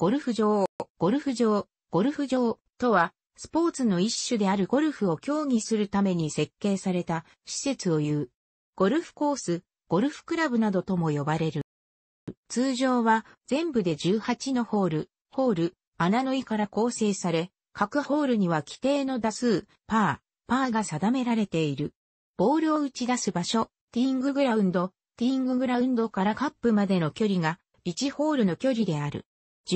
ゴルフ場、ゴルフ場、ゴルフ場とは、スポーツの一種であるゴルフを競技するために設計された施設を言う。ゴルフコース、ゴルフクラブなどとも呼ばれる。通常は全部で18のホール、ホール、穴の井から構成され、各ホールには規定の打数、パー、パーが定められている。ボールを打ち出す場所、ティンググラウンド、ティンググラウンドからカップまでの距離が1ホールの距離である。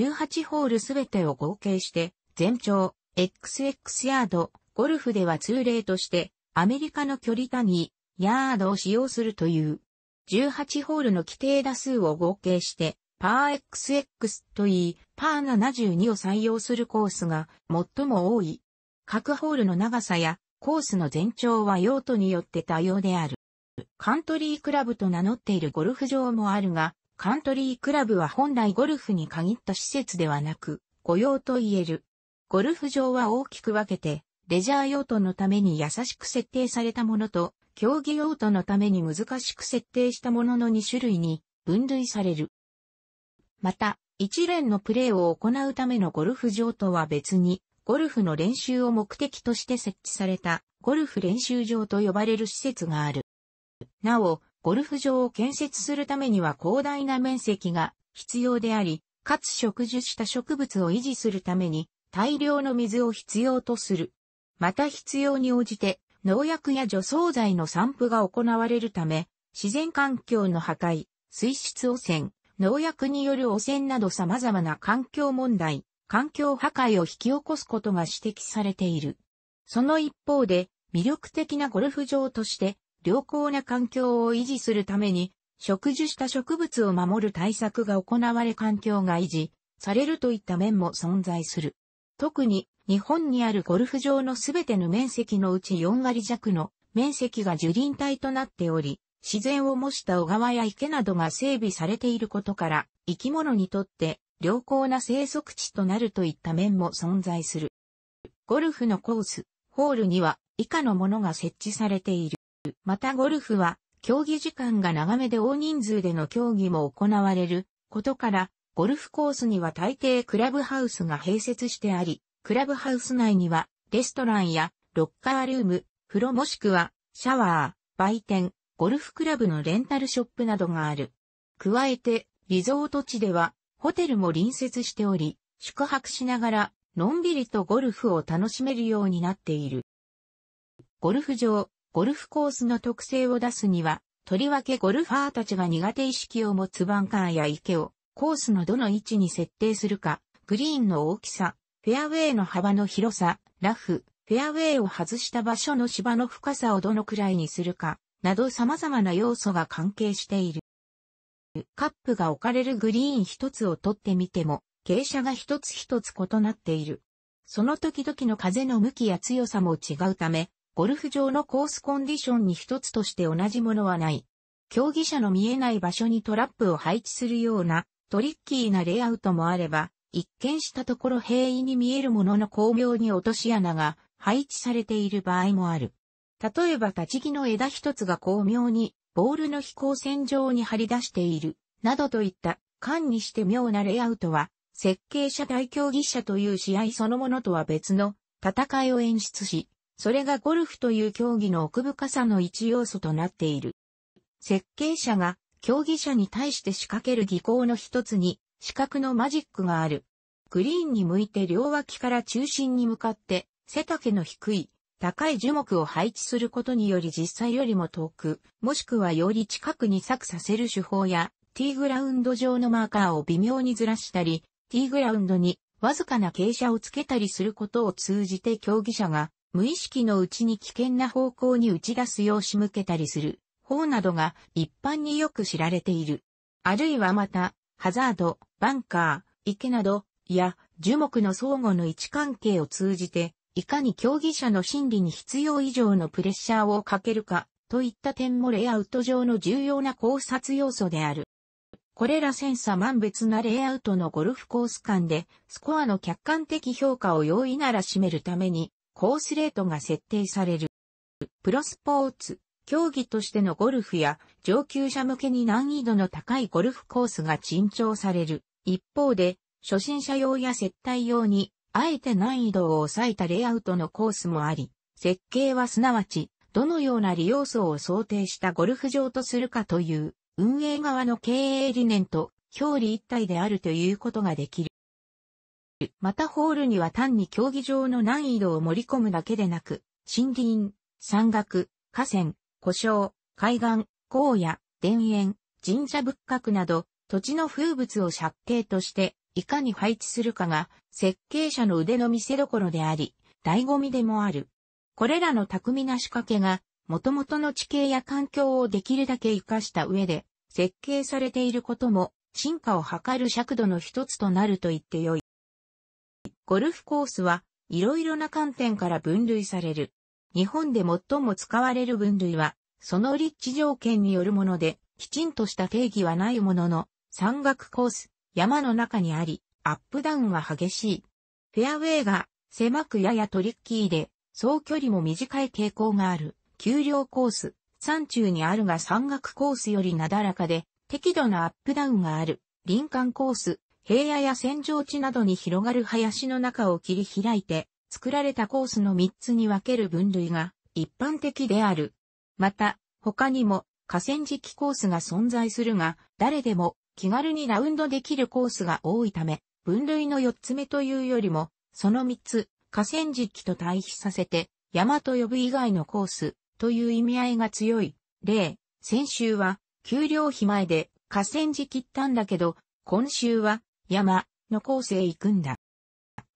18ホールすべてを合計して、全長、XX ヤード、ゴルフでは通例として、アメリカの距離単位、ヤードを使用するという。18ホールの規定打数を合計して、パー XX といい、パー72を採用するコースが最も多い。各ホールの長さやコースの全長は用途によって多様である。カントリークラブと名乗っているゴルフ場もあるが、カントリークラブは本来ゴルフに限った施設ではなく、雇用と言える。ゴルフ場は大きく分けて、レジャー用途のために優しく設定されたものと、競技用途のために難しく設定したものの2種類に分類される。また、一連のプレーを行うためのゴルフ場とは別に、ゴルフの練習を目的として設置されたゴルフ練習場と呼ばれる施設がある。なお、ゴルフ場を建設するためには広大な面積が必要であり、かつ植樹した植物を維持するために大量の水を必要とする。また必要に応じて農薬や除草剤の散布が行われるため、自然環境の破壊、水質汚染、農薬による汚染など様々な環境問題、環境破壊を引き起こすことが指摘されている。その一方で、魅力的なゴルフ場として良好な環境を維持するために、植樹した植物を守る対策が行われ環境が維持されるといった面も存在する。特に日本にあるゴルフ場のすべての面積のうち4割弱の面積が樹林帯となっており、自然を模した小川や池などが整備されていることから、生き物にとって良好な生息地となるといった面も存在する。ゴルフのコース、ホールには以下のものが設置されている。またゴルフは、競技時間が長めで大人数での競技も行われることから、ゴルフコースには大抵クラブハウスが併設してあり、クラブハウス内にはレストランやロッカールーム、風呂もしくはシャワー、売店、ゴルフクラブのレンタルショップなどがある。加えて、リゾート地ではホテルも隣接しており、宿泊しながらのんびりとゴルフを楽しめるようになっている。ゴルフ場、ゴルフコースの特性を出すには、とりわけゴルファーたちが苦手意識を持つバンカーや池をコースのどの位置に設定するか、グリーンの大きさ、フェアウェイの幅の広さ、ラフ、フェアウェイを外した場所の芝の深さをどのくらいにするか、など様々な要素が関係している。カップが置かれるグリーン一つを取ってみても、傾斜が一つ一つ異なっている。その時々の風の向きや強さも違うため、ゴルフ場のコースコンディションに一つとして同じものはない。競技者の見えない場所にトラップを配置するようなトリッキーなレイアウトもあれば、一見したところ平易に見えるものの巧妙に落とし穴が配置されている場合もある。例えば立ち木の枝一つが巧妙にボールの飛行線上に張り出している、などといった間にして妙なレイアウトは、設計者対競技者という試合そのものとは別の戦いを演出し、それがゴルフという競技の奥深さの一要素となっている。設計者が競技者に対して仕掛ける技巧の一つに四角のマジックがある。グリーンに向いて両脇から中心に向かって背丈の低い高い樹木を配置することにより実際よりも遠く、もしくはより近くに咲くさせる手法や、ティーグラウンド上のマーカーを微妙にずらしたり、ティーグラウンドにわずかな傾斜をつけたりすることを通じて競技者が無意識のうちに危険な方向に打ち出すよう仕向けたりする方などが一般によく知られている。あるいはまた、ハザード、バンカー、池など、や樹木の相互の位置関係を通じて、いかに競技者の心理に必要以上のプレッシャーをかけるか、といった点もレイアウト上の重要な考察要素である。これら千差万別なレイアウトのゴルフコース間で、スコアの客観的評価を容易なら占めるために、コースレートが設定される。プロスポーツ、競技としてのゴルフや上級者向けに難易度の高いゴルフコースが珍重される。一方で、初心者用や接待用に、あえて難易度を抑えたレイアウトのコースもあり、設計はすなわち、どのような利用層を想定したゴルフ場とするかという、運営側の経営理念と表裏一体であるということができる。またホールには単に競技場の難易度を盛り込むだけでなく、森林、山岳、河川、故障、海岸、荒野、田園、神社仏閣など、土地の風物を借景として、いかに配置するかが、設計者の腕の見せ所であり、醍醐味でもある。これらの巧みな仕掛けが、元々の地形や環境をできるだけ活かした上で、設計されていることも、進化を図る尺度の一つとなると言ってよい。ゴルフコースは、いろいろな観点から分類される。日本で最も使われる分類は、その立地条件によるもので、きちんとした定義はないものの、山岳コース、山の中にあり、アップダウンは激しい。フェアウェイが狭くややトリッキーで、総距離も短い傾向がある。丘陵コース、山中にあるが山岳コースよりなだらかで、適度なアップダウンがある。林間コース、平野や戦場地などに広がる林の中を切り開いて、作られたコースの3つに分ける分類が一般的である。また、他にも河川敷コースが存在するが、誰でも気軽にラウンドできるコースが多いため、分類の4つ目というよりも、その3つ、河川敷と対比させて、山と呼ぶ以外のコースという意味合いが強い。例、先週は、給料費前で河川敷行ったんだけど、今週は山のコースへ行くんだ。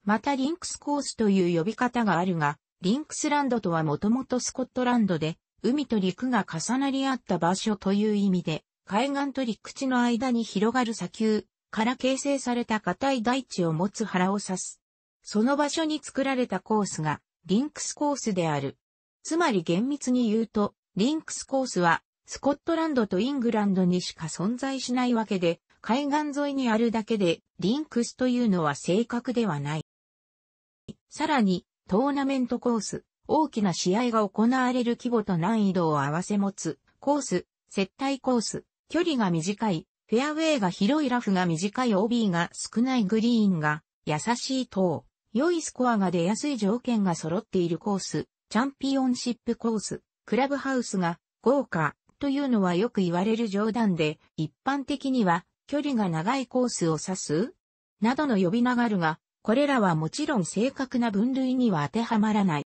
またリンクスコースという呼び方があるが、リンクスランドとはもともとスコットランドで、海と陸が重なり合った場所という意味で、海岸と陸地の間に広がる砂丘から形成された硬い大地を持つ原を指す。その場所に作られたコースが、リンクスコースである。つまり厳密に言うと、リンクスコースは、スコットランドとイングランドにしか存在しないわけで、海岸沿いにあるだけで、リンクスというのは正確ではない。さらに、トーナメントコース、大きな試合が行われる規模と難易度を合わせ持つ、コース、接待コース、距離が短い、フェアウェイが広いラフが短い OB が少ないグリーンが、優しい等、良いスコアが出やすい条件が揃っているコース、チャンピオンシップコース、クラブハウスが豪華というのはよく言われる冗談で、一般的には距離が長いコースを指すなどの呼び名があるが、これらはもちろん正確な分類には当てはまらない。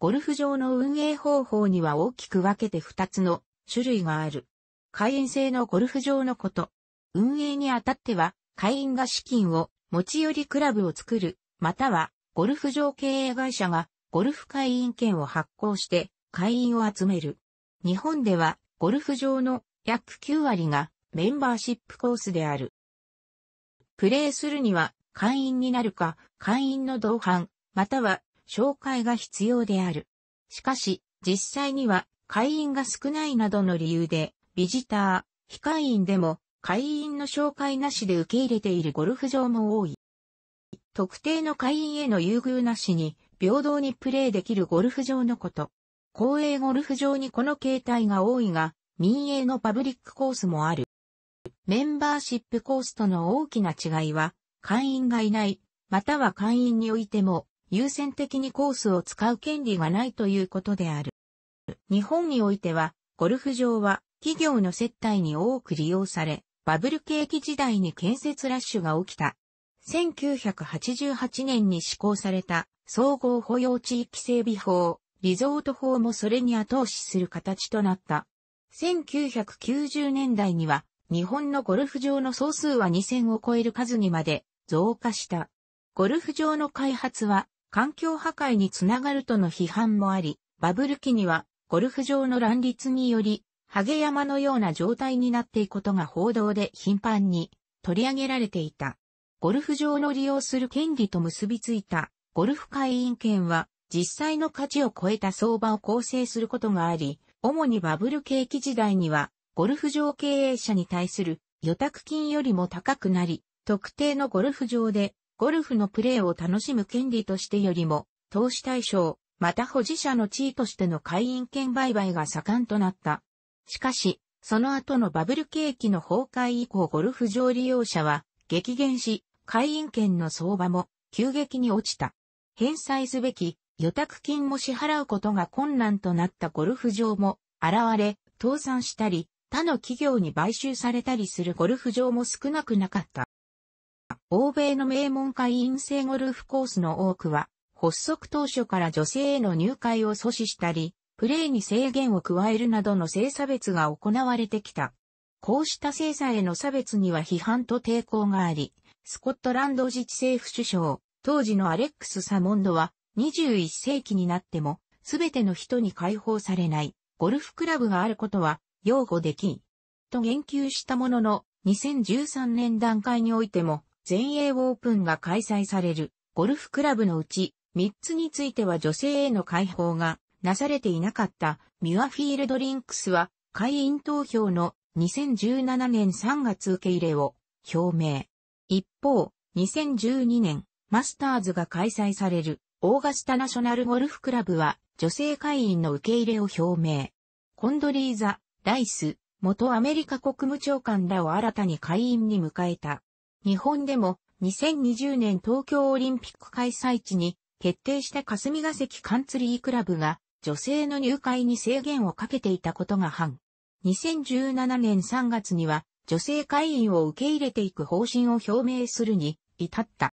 ゴルフ場の運営方法には大きく分けて2つの種類がある。会員制のゴルフ場のこと。運営にあたっては、会員が資金を持ち寄りクラブを作る、または、ゴルフ場経営会社がゴルフ会員権を発行して会員を集める。日本では、ゴルフ場の約9割がメンバーシップコースである。プレーするには会員になるか、会員の同伴、または紹介が必要である。しかし、実際には会員が少ないなどの理由で、ビジター、非会員でも会員の紹介なしで受け入れているゴルフ場も多い。特定の会員への優遇なしに平等にプレーできるゴルフ場のこと。公営ゴルフ場にこの形態が多いが、民営のパブリックコースもある。メンバーシップコースとの大きな違いは、会員がいない、または会員においても、優先的にコースを使う権利がないということである。日本においては、ゴルフ場は企業の接待に多く利用され、バブル景気時代に建設ラッシュが起きた。1988年に施行された総合保養地域整備法、リゾート法もそれに後押しする形となった。1990年代には日本のゴルフ場の総数は2000を超える数にまで増加した。ゴルフ場の開発は環境破壊につながるとの批判もあり、バブル期にはゴルフ場の乱立により、ハゲ山のような状態になっていくことが報道で頻繁に取り上げられていた。ゴルフ場の利用する権利と結びついたゴルフ会員権は実際の価値を超えた相場を構成することがあり、主にバブル景気時代にはゴルフ場経営者に対する予託金よりも高くなり、特定のゴルフ場でゴルフのプレーを楽しむ権利としてよりも、投資対象、また保持者の地位としての会員権売買が盛んとなった。しかし、その後のバブル景気の崩壊以降ゴルフ場利用者は激減し、会員権の相場も急激に落ちた。返済すべき予託金も支払うことが困難となったゴルフ場も現れ、倒産したり、他の企業に買収されたりするゴルフ場も少なくなかった。欧米の名門会員制ゴルフコースの多くは、発足当初から女性への入会を阻止したり、プレーに制限を加えるなどの性差別が行われてきた。こうした性差への差別には批判と抵抗があり、スコットランド自治政府首相、当時のアレックス・サモンドは、21世紀になっても、すべての人に解放されない、ゴルフクラブがあることは、擁護できん。と言及したものの、2013年段階においても、全英オープンが開催されるゴルフクラブのうち、3つについては女性への解放がなされていなかったミュアフィールドリンクスは会員投票の2017年3月受け入れを表明。一方、2012年マスターズが開催されるオーガスタナショナルゴルフクラブは女性会員の受け入れを表明。コンドリーザ・ライス、元アメリカ国務長官らを新たに会員に迎えた。日本でも2020年東京オリンピック開催地に決定した霞ヶ関カンツリークラブが女性の入会に制限をかけていたことが反。2017年3月には女性会員を受け入れていく方針を表明するに至った。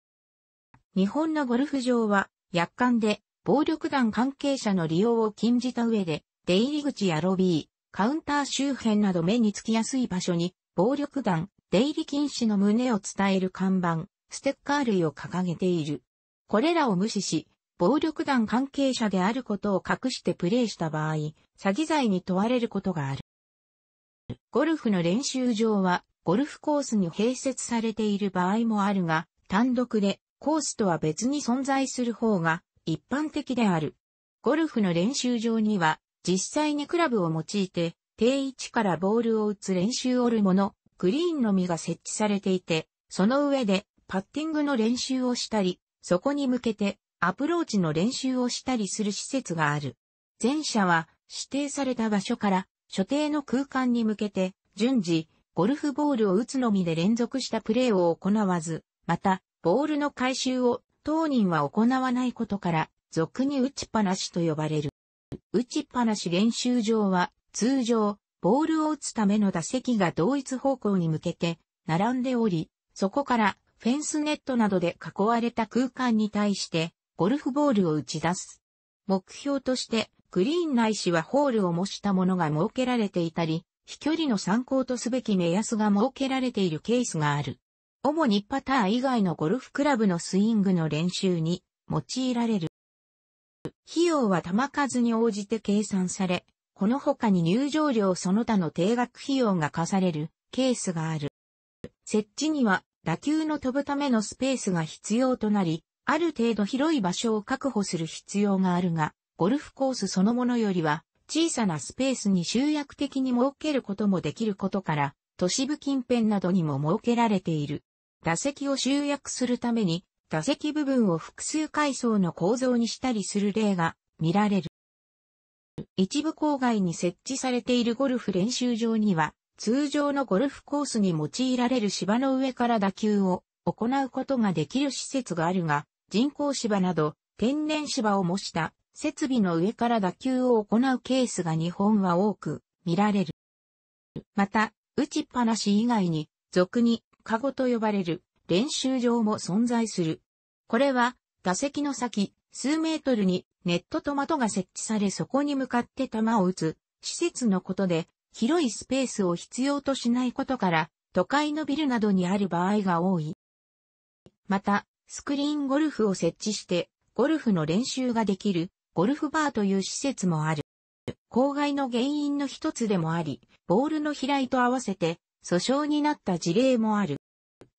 日本のゴルフ場は約款で暴力団関係者の利用を禁じた上で出入り口やロビー、カウンター周辺など目につきやすい場所に、暴力団、出入り禁止の旨を伝える看板、ステッカー類を掲げている。これらを無視し、暴力団関係者であることを隠してプレーした場合、詐欺罪に問われることがある。ゴルフの練習場は、ゴルフコースに併設されている場合もあるが、単独でコースとは別に存在する方が一般的である。ゴルフの練習場には実際にクラブを用いて、定位置からボールを打つ練習折るもの、グリーンのみが設置されていて、その上でパッティングの練習をしたり、そこに向けてアプローチの練習をしたりする施設がある。前者は指定された場所から所定の空間に向けて順次ゴルフボールを打つのみで連続したプレーを行わず、またボールの回収を当人は行わないことから俗に打ちっぱなしと呼ばれる。打ちっぱなし練習場は、通常、ボールを打つための打席が同一方向に向けて、並んでおり、そこからフェンスネットなどで囲われた空間に対して、ゴルフボールを打ち出す。目標として、グリーン内しはホールを模したものが設けられていたり、飛距離の参考とすべき目安が設けられているケースがある。主にパター以外のゴルフクラブのスイングの練習に用いられる。費用は玉数に応じて計算され、この他に入場料その他の定額費用が課されるケースがある。設置には打球の飛ぶためのスペースが必要となり、ある程度広い場所を確保する必要があるが、ゴルフコースそのものよりは小さなスペースに集約的に設けることもできることから、都市部近辺などにも設けられている。打席を集約するために座席部分を複数階層の構造にしたりする例が見られる。一部郊外に設置されているゴルフ練習場には、通常のゴルフコースに用いられる芝の上から打球を行うことができる施設があるが、人工芝など天然芝を模した設備の上から打球を行うケースが日本は多く見られる。また、打ちっぱなし以外に、俗に、カゴと呼ばれる練習場も存在する。これは、打席の先、数メートルにネットとトが設置されそこに向かって球を打つ、施設のことで、広いスペースを必要としないことから、都会のビルなどにある場合が多い。また、スクリーンゴルフを設置して、ゴルフの練習ができる、ゴルフバーという施設もある。公害の原因の一つでもあり、ボールの飛来と合わせて、訴訟になった事例もある。